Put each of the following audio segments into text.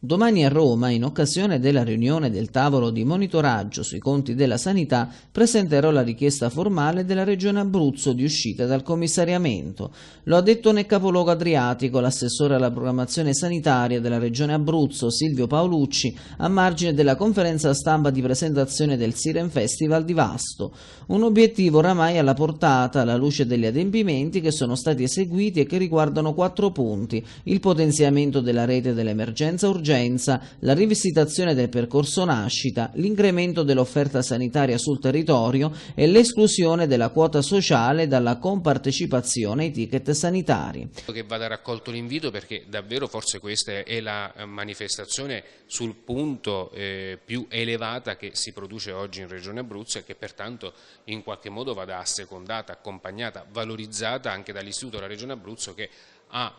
Domani a Roma, in occasione della riunione del tavolo di monitoraggio sui conti della sanità, presenterò la richiesta formale della Regione Abruzzo di uscita dal commissariamento. Lo ha detto nel capoluogo adriatico l'assessore alla programmazione sanitaria della Regione Abruzzo, Silvio Paolucci, a margine della conferenza stampa di presentazione del Siren Festival di Vasto. Un obiettivo oramai alla portata alla luce degli adempimenti che sono stati eseguiti e che riguardano quattro punti. Il potenziamento della rete dell'emergenza urgente emergenza, la rivisitazione del percorso nascita, l'incremento dell'offerta sanitaria sul territorio e l'esclusione della quota sociale dalla compartecipazione ai ticket sanitari. Che vada raccolto l'invito perché davvero forse questa è la manifestazione sul punto eh, più elevata che si produce oggi in Regione Abruzzo e che pertanto in qualche modo vada assecondata, accompagnata, valorizzata anche dall'Istituto della Regione Abruzzo che ha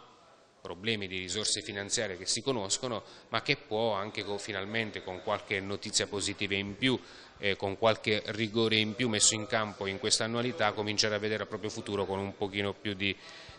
problemi di risorse finanziarie che si conoscono ma che può anche con, finalmente con qualche notizia positiva in più eh, con qualche rigore in più messo in campo in questa annualità cominciare a vedere il proprio futuro con un pochino più di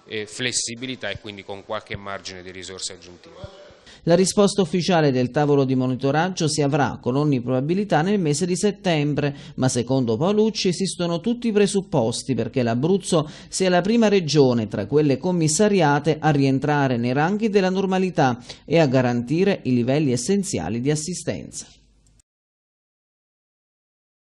eh, flessibilità e quindi con qualche margine di risorse aggiuntive. La risposta ufficiale del tavolo di monitoraggio si avrà con ogni probabilità nel mese di settembre, ma secondo Paolucci esistono tutti i presupposti perché l'Abruzzo sia la prima regione tra quelle commissariate a rientrare nei ranghi della normalità e a garantire i livelli essenziali di assistenza.